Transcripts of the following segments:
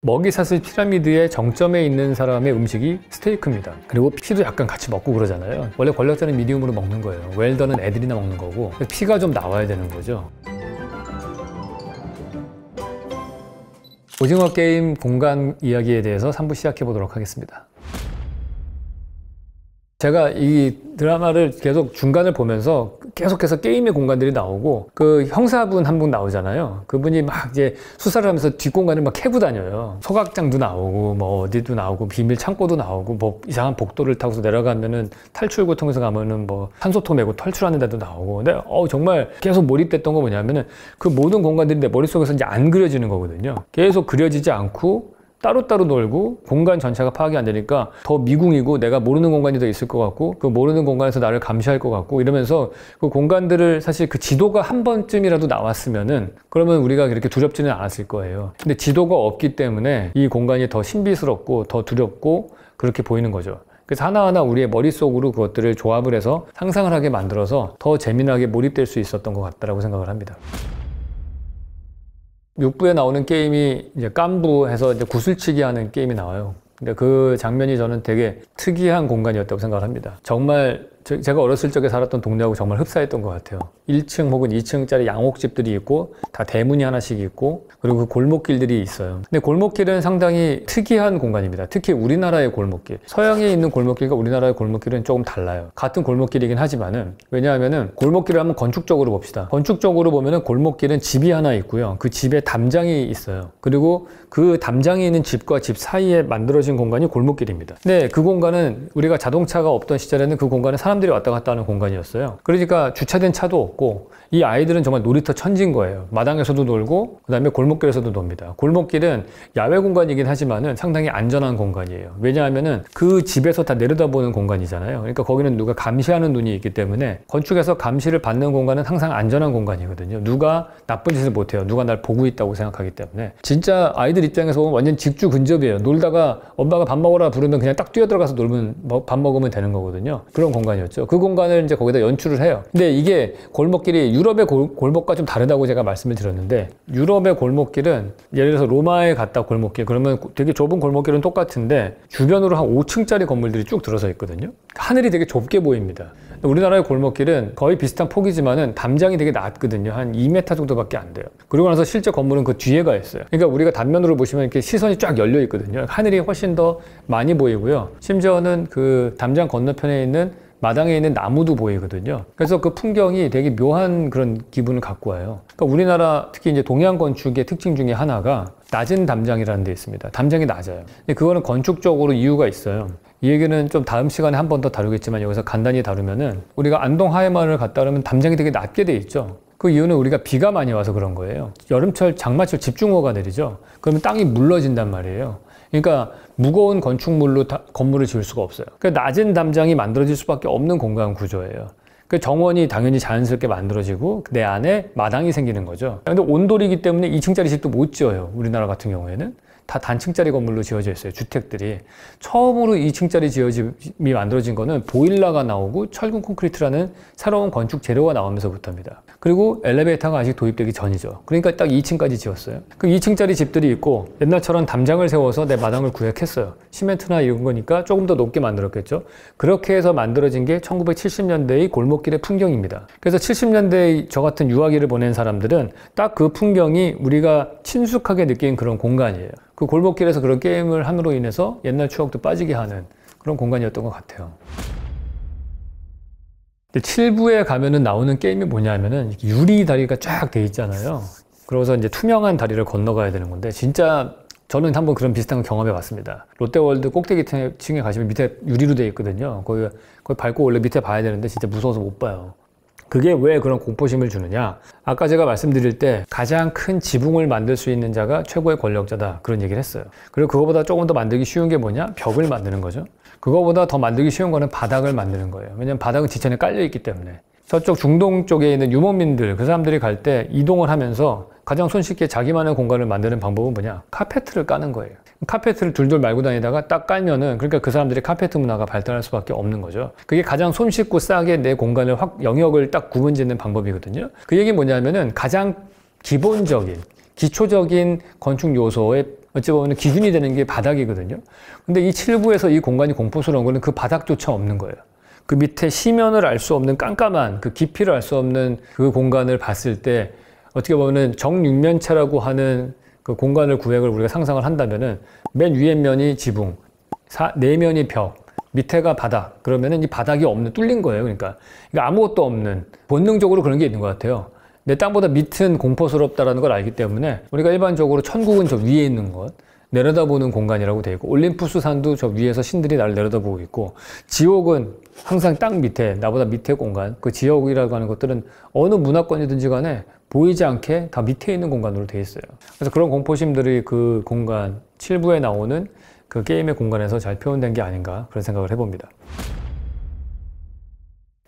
먹이사슬 피라미드의 정점에 있는 사람의 음식이 스테이크입니다. 그리고 피도 약간 같이 먹고 그러잖아요. 원래 권력자는 미디움으로 먹는 거예요. 웰더는 애들이나 먹는 거고 피가 좀 나와야 되는 거죠. 오징어 게임 공간 이야기에 대해서 3부 시작해 보도록 하겠습니다. 제가 이 드라마를 계속 중간을 보면서 계속해서 게임의 공간들이 나오고 그 형사분 한 분 나오잖아요. 그분이 막 이제 수사를 하면서 뒷공간을 막 캐고 다녀요. 소각장도 나오고 뭐 어디도 나오고 비밀 창고도 나오고 뭐 이상한 복도를 타고서 내려가면은 탈출구 통해서 가면은 뭐산소통 메고 탈출하는 데도 나오고 근데 어 정말 계속 몰입됐던 거 뭐냐면은 그 모든 공간들이 내 머릿속에서 이제 안 그려지는 거거든요. 계속 그려지지 않고 따로따로 놀고 공간 전체가 파악이 안 되니까 더 미궁이고 내가 모르는 공간이 더 있을 것 같고 그 모르는 공간에서 나를 감시할 것 같고 이러면서 그 공간들을 사실 그 지도가 한 번쯤이라도 나왔으면은 그러면 우리가 이렇게 두렵지는 않았을 거예요. 근데 지도가 없기 때문에 이 공간이 더 신비스럽고 더 두렵고 그렇게 보이는 거죠. 그래서 하나하나 우리의 머릿속으로 그것들을 조합을 해서 상상을 하게 만들어서 더 재미나게 몰입될 수 있었던 것같다고 생각을 합니다. 6부에 나오는 게임이 이제 깐부해서 이제 구슬치기 하는 게임이 나와요. 근데 그 장면이 저는 되게 특이한 공간이었다고 생각 합니다. 정말 제가 어렸을 적에 살았던 동네하고 정말 흡사했던 것 같아요. 1층 혹은 2층짜리 양옥집들이 있고 다 대문이 하나씩 있고 그리고 그 골목길들이 있어요. 근데 골목길은 상당히 특이한 공간입니다. 특히 우리나라의 골목길. 서양에 있는 골목길과 우리나라의 골목길은 조금 달라요. 같은 골목길이긴 하지만은 왜냐하면은 골목길을 한번 건축적으로 봅시다. 건축적으로 보면은 골목길은 집이 하나 있고요. 그 집에 담장이 있어요. 그리고 그 담장이 있는 집과 집 사이에 만들어진 공간이 골목길입니다. 네, 그 공간은 우리가 자동차가 없던 시절에는 그공간은 사람 사람들이 왔다 갔다 하는 공간이었어요. 그러니까 주차된 차도 없고 이 아이들은 정말 놀이터 천진 거예요. 마당에서도 놀고 그다음에 골목길에서도 놉니다. 골목길은 야외 공간이긴 하지만은 상당히 안전한 공간이에요. 왜냐하면은 그 집에서 다 내려다보는 공간이잖아요. 그러니까 거기는 누가 감시하는 눈이 있기 때문에 건축에서 감시를 받는 공간은 항상 안전한 공간이거든요. 누가 나쁜 짓을 못 해요. 누가 날 보고 있다고 생각하기 때문에 진짜 아이들 입장에서 보면 완전 직주 근접이에요. 놀다가 엄마가 밥 먹으라 부르면 그냥 딱 뛰어 들어가서 놀면 밥 먹으면 되는 거거든요. 그런 공간이 공간이었죠. 그 공간을 이제 거기다 연출을 해요. 근데 이게 골목길이 유럽의 골, 목과좀 다르다고 제가 말씀을 드렸는데 유럽의 골목길은 예를 들어서 로마에 갔다 골목길 그러면 되게 좁은 골목길은 똑같은데 주변으로 한 5층짜리 건물들이 쭉 들어서 있거든요. 하늘이 되게 좁게 보입니다. 우리나라의 골목길은 거의 비슷한 폭이지만은 담장이 되게 낮거든요. 한 2m 정도밖에 안 돼요. 그리고 나서 실제 건물은 그 뒤에가 있어요. 그러니까 우리가 단면으로 보시면 이렇게 시선이 쫙 열려 있거든요. 하늘이 훨씬 더 많이 보이고요. 심지어는 그 담장 건너편에 있는 마당에 있는 나무도 보이거든요. 그래서 그 풍경이 되게 묘한 그런 기분을 갖고 와요. 그러니까 우리나라 특히 이제 동양 건축의 특징 중에 하나가 낮은 담장이라는 데 있습니다. 담장이 낮아요. 근데 그거는 건축적으로 이유가 있어요. 이 얘기는 좀 다음 시간에 한 번 더 다루겠지만 여기서 간단히 다루면은 우리가 안동 하회마을을 갔다 그러면 담장이 되게 낮게 돼 있죠. 그 이유는 우리가 비가 많이 와서 그런 거예요. 여름철 장마철 집중호우가 내리죠. 그러면 땅이 물러진단 말이에요. 그러니까 무거운 건축물로 건물을 지을 수가 없어요. 그러니까 낮은 담장이 만들어질 수밖에 없는 공간 구조예요. 그 정원이 당연히 자연스럽게 만들어지고 내 안에 마당이 생기는 거죠. 그런데 온돌이기 때문에 2층짜리 집도 못 지어요. 우리나라 같은 경우에는. 다 단층짜리 건물로 지어져 있어요. 주택들이. 처음으로 2층짜리 지어집이 만들어진 거는 보일러가 나오고 철근 콘크리트라는 새로운 건축 재료가 나오면서부터입니다. 그리고 엘리베이터가 아직 도입되기 전이죠. 그러니까 딱 2층까지 지었어요. 그 2층짜리 집들이 있고 옛날처럼 담장을 세워서 내 마당을 구획했어요. 시멘트나 이런 거니까 조금 더 높게 만들었겠죠. 그렇게 해서 만들어진 게 1970년대의 골목길의 풍경입니다. 그래서 70년대 저 같은 유아기를 보낸 사람들은 딱 그 풍경이 우리가 친숙하게 느낀 그런 공간이에요. 그 골목길에서 그런 게임을 함으로 인해서 옛날 추억도 빠지게 하는 그런 공간이었던 것 같아요. 7부에 가면은 나오는 게임이 뭐냐면은 유리 다리가 쫙 돼 있잖아요. 그러고서 이제 투명한 다리를 건너가야 되는 건데 진짜 저는 한번 그런 비슷한 경험해 봤습니다. 롯데월드 꼭대기 층에 가시면 밑에 유리로 돼 있거든요. 거기 거기 밟고 원래 밑에 봐야 되는데 진짜 무서워서 못 봐요. 그게 왜 그런 공포심을 주느냐? 아까 제가 말씀드릴 때 가장 큰 지붕을 만들 수 있는 자가 최고의 권력자다. 그런 얘기를 했어요. 그리고 그거보다 조금 더 만들기 쉬운 게 뭐냐? 벽을 만드는 거죠. 그거보다 더 만들기 쉬운 거는 바닥을 만드는 거예요. 왜냐면 바닥은 지천에 깔려 있기 때문에. 서쪽 중동 쪽에 있는 유목민들 그 사람들이 갈 때 이동을 하면서 가장 손쉽게 자기만의 공간을 만드는 방법은 뭐냐 카페트를 까는 거예요 카페트를 둘둘 말고 다니다가 딱 깔면은 그러니까 그 사람들이 카페트 문화가 발달할 수밖에 없는 거죠 그게 가장 손쉽고 싸게 내 공간을 확 영역을 딱 구분짓는 방법이거든요 그 얘기 뭐냐면은 가장 기본적인 기초적인 건축 요소의 어찌 보면 기준이 되는 게 바닥이거든요. 근데 이7부에서이 공간이 공포스러운 거는 그 바닥조차 없는 거예요. 그 밑에 시면을 알 수 없는 깜깜한 그 깊이를 알 수 없는 그 공간을 봤을 때 어떻게 보면 정육면체라고 하는 그 공간을 구획을 우리가 상상을 한다면은 맨 위에 면이 지붕, 사, 네 면이 벽, 밑에가 바닥. 그러면은 이 바닥이 없는 뚫린 거예요. 그러니까, 그러니까 아무것도 없는 본능적으로 그런 게 있는 것 같아요. 내 땅보다 밑은 공포스럽다라는 걸 알기 때문에 우리가 일반적으로 천국은 저 위에 있는 것 내려다보는 공간이라고 되어 있고 올림푸스 산도 저 위에서 신들이 날 내려다보고 있고 지옥은 항상 땅 밑에 나보다 밑에 공간 그 지옥이라고 하는 것들은 어느 문화권이든지 간에 보이지 않게 다 밑에 있는 공간으로 되어 있어요 그래서 그런 공포심들이 그 공간 7부에 나오는 그 게임의 공간에서 잘 표현된 게 아닌가 그런 생각을 해봅니다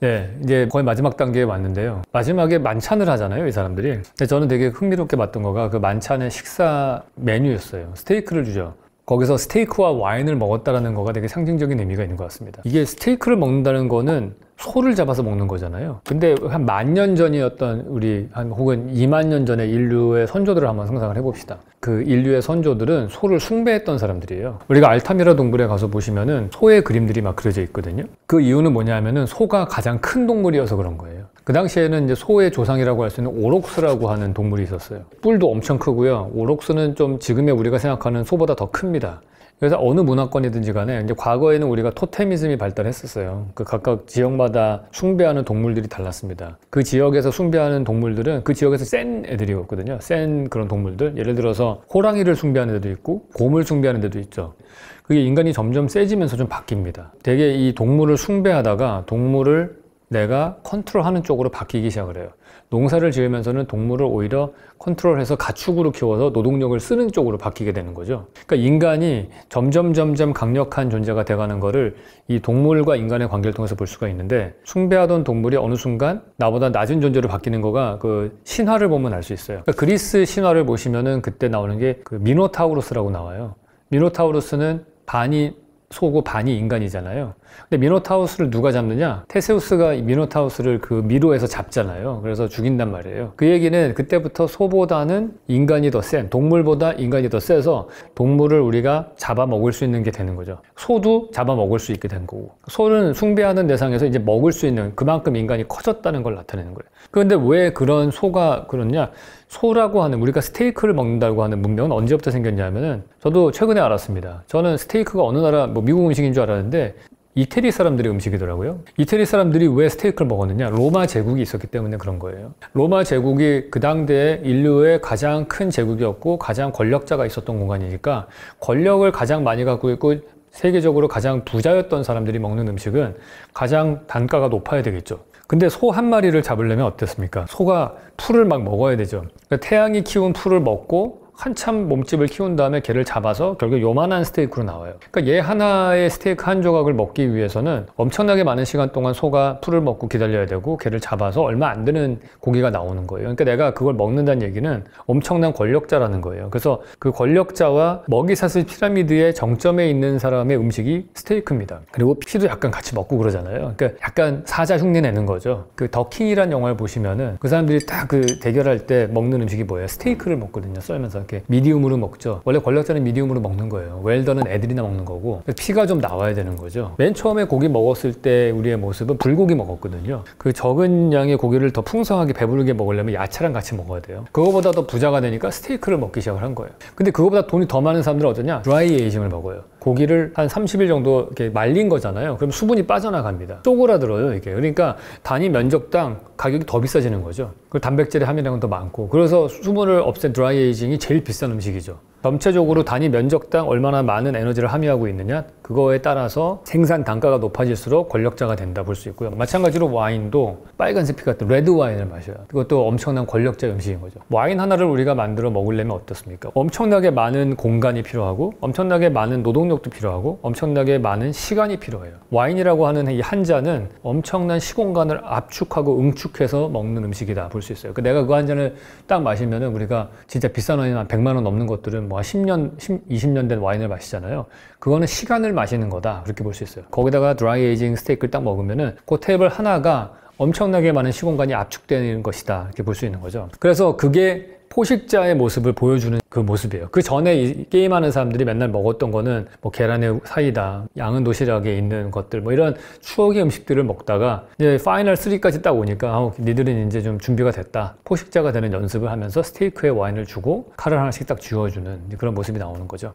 네, 이제 거의 마지막 단계에 왔는데요. 마지막에 만찬을 하잖아요, 이 사람들이. 근데 저는 되게 흥미롭게 봤던 거가 그 만찬의 식사 메뉴였어요. 스테이크를 주죠. 거기서 스테이크와 와인을 먹었다라는 거가 되게 상징적인 의미가 있는 것 같습니다. 이게 스테이크를 먹는다는 거는 소를 잡아서 먹는 거잖아요. 근데 한 만 년 전이었던 우리 한 혹은 2만 년 전의 인류의 선조들을 한번 상상을 해봅시다. 그 인류의 선조들은 소를 숭배했던 사람들이에요. 우리가 알타미라 동굴에 가서 보시면은 소의 그림들이 막 그려져 있거든요. 그 이유는 뭐냐면은 소가 가장 큰 동물이어서 그런 거예요. 그 당시에는 이제 소의 조상이라고 할 수 있는 오록스라고 하는 동물이 있었어요. 뿔도 엄청 크고요. 오록스는 좀 지금의 우리가 생각하는 소보다 더 큽니다. 그래서 어느 문화권이든지 간에 이제 과거에는 우리가 토테미즘이 발달했었어요. 그 각각 지역마다 숭배하는 동물들이 달랐습니다. 그 지역에서 숭배하는 동물들은 그 지역에서 센 애들이었거든요. 센 그런 동물들. 예를 들어서 호랑이를 숭배하는 데도 있고 곰을 숭배하는 데도 있죠. 그게 인간이 점점 세지면서 좀 바뀝니다. 되게 이 동물을 숭배하다가 동물을 내가 컨트롤하는 쪽으로 바뀌기 시작을 해요. 농사를 지으면서는 동물을 오히려 컨트롤해서 가축으로 키워서 노동력을 쓰는 쪽으로 바뀌게 되는 거죠. 그러니까 인간이 점점 점점 강력한 존재가 돼가는 거를 이 동물과 인간의 관계를 통해서 볼 수가 있는데 숭배하던 동물이 어느 순간 나보다 낮은 존재로 바뀌는 거가 그 신화를 보면 알 수 있어요. 그러니까 그리스 신화를 보시면은 그때 나오는 게 그 미노타우로스라고 나와요. 미노타우로스는 반이 소고 반이 인간이잖아요. 근데 미노타우스를 누가 잡느냐? 테세우스가 미노타우스를 그 미로에서 잡잖아요. 그래서 죽인단 말이에요. 그 얘기는 그때부터 소보다는 인간이 더 센, 동물보다 인간이 더 세서 동물을 우리가 잡아먹을 수 있는 게 되는 거죠. 소도 잡아먹을 수 있게 된 거고. 소는 숭배하는 대상에서 이제 먹을 수 있는 그만큼 인간이 커졌다는 걸 나타내는 거예요. 그런데 왜 그런 소가 그렇냐? 소라고 하는 우리가 스테이크를 먹는다고 하는 문명은 언제부터 생겼냐면은 저도 최근에 알았습니다. 저는 스테이크가 어느 나라 뭐 미국 음식인 줄 알았는데 이태리 사람들의 음식이더라고요. 이태리 사람들이 왜 스테이크를 먹었느냐? 로마 제국이 있었기 때문에 그런 거예요. 로마 제국이 그 당대에 인류의 가장 큰 제국이었고 가장 권력자가 있었던 공간이니까 권력을 가장 많이 갖고 있고 세계적으로 가장 부자였던 사람들이 먹는 음식은 가장 단가가 높아야 되겠죠. 근데 소 한 마리를 잡으려면 어땠습니까? 소가 풀을 막 먹어야 되죠. 그러니까 태양이 키운 풀을 먹고 한참 몸집을 키운 다음에 개를 잡아서 결국 요만한 스테이크로 나와요. 그러니까 얘 하나의 스테이크 한 조각을 먹기 위해서는 엄청나게 많은 시간 동안 소가 풀을 먹고 기다려야 되고 개를 잡아서 얼마 안 되는 고기가 나오는 거예요. 그러니까 내가 그걸 먹는다는 얘기는 엄청난 권력자라는 거예요. 그래서 그 권력자와 먹이사슬 피라미드의 정점에 있는 사람의 음식이 스테이크입니다. 그리고 피도 약간 같이 먹고 그러잖아요. 그러니까 약간 사자 흉내 내는 거죠. 그 더킹이란 영화를 보시면은 그 사람들이 딱그 대결할 때 먹는 음식이 뭐예요? 스테이크를 먹거든요. 썰면서 이렇게 미디움으로 먹죠. 원래 권력자는 미디움으로 먹는 거예요. 웰더는 애들이나 먹는 거고 피가 좀 나와야 되는 거죠. 맨 처음에 고기 먹었을 때 우리의 모습은 불고기 먹었거든요. 그 적은 양의 고기를 더 풍성하게 배부르게 먹으려면 야채랑 같이 먹어야 돼요. 그거보다 더 부자가 되니까 스테이크를 먹기 시작을 한 거예요. 근데 그거보다 돈이 더 많은 사람들은 어쩌냐? 드라이 에이징을 먹어요. 고기를 한 30일 정도 이렇게 말린 거잖아요. 그럼 수분이 빠져나갑니다. 쪼그라들어요, 이게. 그러니까 단위 면적당 가격이 더 비싸지는 거죠. 그 단백질의 함유량은 더 많고. 그래서 수분을 없앤 드라이에이징이 제일 비싼 음식이죠. 전체적으로 단위 면적당 얼마나 많은 에너지를 함유하고 있느냐 그거에 따라서 생산 단가가 높아질수록 권력자가 된다 볼 수 있고요 마찬가지로 와인도 빨간색 피 같은 레드 와인을 마셔요 그것도 엄청난 권력자 음식인 거죠 와인 하나를 우리가 만들어 먹으려면 어떻습니까 엄청나게 많은 공간이 필요하고 엄청나게 많은 노동력도 필요하고 엄청나게 많은 시간이 필요해요 와인이라고 하는 이 한 잔은 엄청난 시공간을 압축하고 응축해서 먹는 음식이다 볼 수 있어요 그 내가 그 한 잔을 딱 마시면은 우리가 진짜 비싼 와인 한 100만 원 넘는 것들은 뭐 10년, 10, 20년 된 와인을 마시잖아요. 그거는 시간을 마시는 거다. 그렇게 볼 수 있어요. 거기다가 드라이 에이징 스테이크를 딱 먹으면은 그 테이블 하나가 엄청나게 많은 시공간이 압축되는 것이다. 이렇게 볼 수 있는 거죠. 그래서 그게 포식자의 모습을 보여주는 그 모습이에요. 그 전에 게임하는 사람들이 맨날 먹었던 거는 뭐 계란의 사이다, 양은 도시락에 있는 것들 뭐 이런 추억의 음식들을 먹다가 이제 파이널 3까지 딱 오니까 아, 니들은 이제 좀 준비가 됐다. 포식자가 되는 연습을 하면서 스테이크에 와인을 주고 칼을 하나씩 딱 쥐어주는 그런 모습이 나오는 거죠.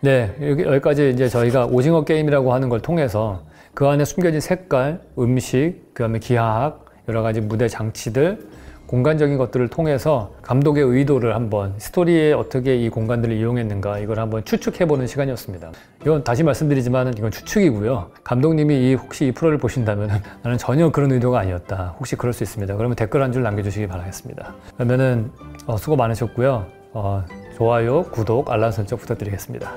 네, 여기까지 이제 저희가 오징어 게임이라고 하는 걸 통해서 그 안에 숨겨진 색깔, 음식, 그 다음에 기하학, 여러 가지 무대 장치들 공간적인 것들을 통해서 감독의 의도를 한번 스토리에 어떻게 이 공간들을 이용했는가 이걸 한번 추측해보는 시간이었습니다. 이건 다시 말씀드리지만 이건 추측이고요. 감독님이 이 혹시 이 프로를 보신다면 나는 전혀 그런 의도가 아니었다. 혹시 그럴 수 있습니다. 그러면 댓글 한 줄 남겨주시기 바라겠습니다. 그러면은 어, 수고 많으셨고요. 어, 좋아요, 구독, 알람 설정 부탁드리겠습니다.